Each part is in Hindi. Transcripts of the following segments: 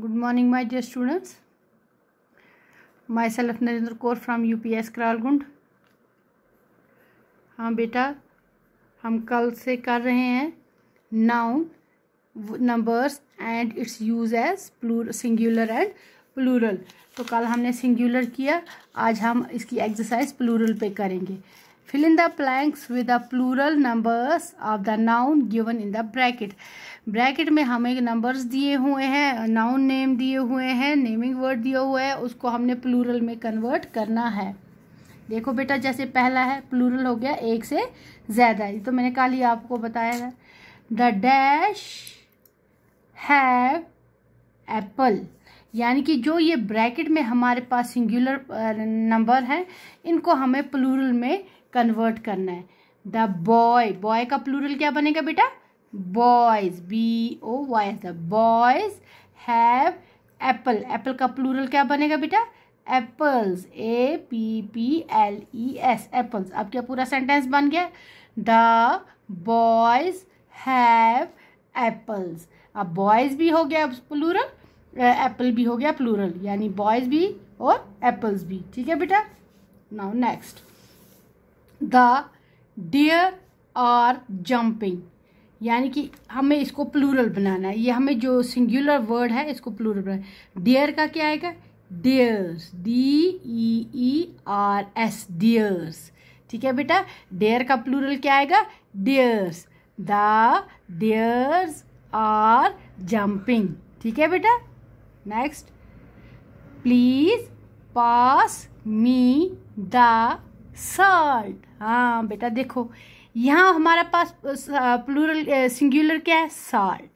good dear students myself Narender Kaur from U P S Karalgund हाँ बेटा हम कल से कर रहे हैं now numbers and its use as plural singular and plural तो कल हमने सिंगुलर किया आज हम इसकी एक्सरसाइज प्लूरल पे करेंगे fill in the blanks with the plural numbers of the noun given in the bracket bracket में हमें नंबर्स दिए हुए हैं नाउन नेम दिए हुए हैं नेमिंग वर्ड दिया हुआ है उसको हमने प्लूरल में कन्वर्ट करना है देखो बेटा जैसे पहला है प्लूरल हो गया एक से ज़्यादा ये तो मैंने कल ही आपको बताया था द डैश हैव एप्पल यानी कि जो ये ब्रैकेट में हमारे पास सिंगुलर नंबर हैं इनको हमें प्लूरल में कन्वर्ट करना है द बॉय बॉय का प्लूरल क्या बनेगा बेटा boys B O Y the boys have apple apple का प्लूरल क्या बनेगा बेटा apples A P P L E S apples अब क्या पूरा सेंटेंस बन गया द बॉयज हैव एप्पल्स अब बॉयज़ भी हो गया प्लूरल एप्पल भी हो गया प्लूरल यानी बॉयज़ भी और एप्पल्स भी ठीक है बेटा now next the deer are jumping यानी कि हमें इसको प्लूरल बनाना है ये हमें जो सिंगुलर वर्ड है इसको प्लूरल बनाना डियर का क्या आएगा dears D E E R S dears ठीक है बेटा डेयर का प्लूरल क्या आएगा dears the dears are jumping ठीक है बेटा next please pass me the salt हाँ बेटा देखो यहाँ हमारे पास प्लूरल सिंगुलर क्या है साल्ट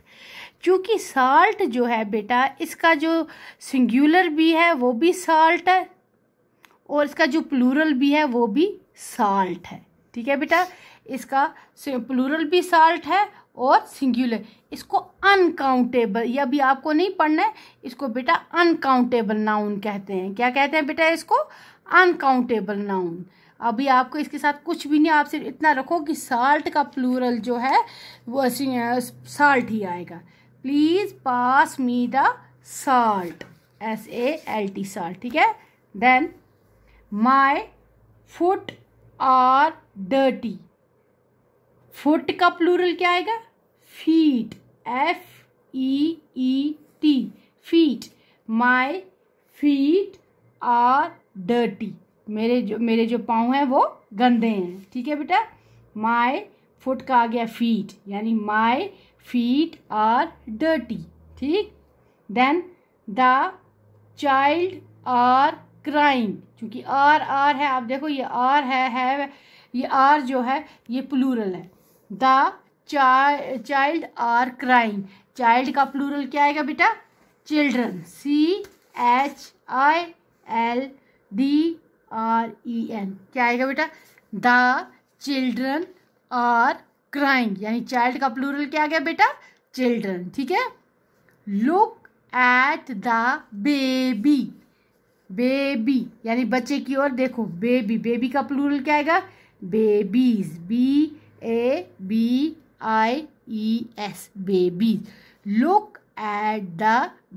क्योंकि साल्ट जो है बेटा इसका जो सिंगुलर भी है वो भी साल्ट है और इसका जो प्लूरल भी है वो भी साल्ट है ठीक है बेटा इसका प्लूरल भी साल्ट है और सिंगुलर इसको अनकाउंटेबल ये अभी आपको नहीं पढ़ना है इसको बेटा अनकाउंटेबल नाउन कहते हैं क्या कहते हैं बेटा इसको अनकाउंटेबल नाउन अभी आपको इसके साथ कुछ भी नहीं आप सिर्फ इतना रखो कि साल्ट का प्लूरल जो है वो साल्ट ही आएगा please pass me the salt S A L T salt ठीक है then my foot are dirty foot का प्लूरल क्या आएगा feet F E E T feet my feet are dirty मेरे जो मेरे जो पाँव हैं वो गंदे हैं ठीक है बेटा माई फुट का आ गया फीट यानी माई फीट आर डर्टी ठीक then the child are crying क्योंकि आर आर है आप देखो ये आर है है ये आर जो है ये प्लूरल है the child are crying child का प्लूरल क्या आएगा बेटा children C H I L D R E N क्या आएगा बेटा द चिल्ड्रन आर क्राइंग यानी चाइल्ड का प्लूरल क्या आ गया बेटा चिल्ड्रन ठीक है look at the baby baby यानी बच्चे की ओर देखो बेबी बेबी का प्लूरल क्या आएगा babies B A B I E S babies look at the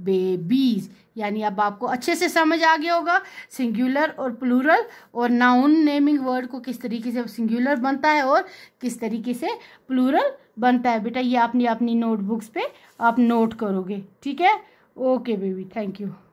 babies यानी अब आपको अच्छे से समझ आ गया होगा सिंगुलर और प्लूरल और नाउन नेमिंग वर्ड को किस तरीके से सिंगुलर बनता है और किस तरीके से प्लूरल बनता है बेटा ये अपनी अपनी नोटबुक्स पे आप नोट करोगे ठीक है ओके बेबी थैंक यू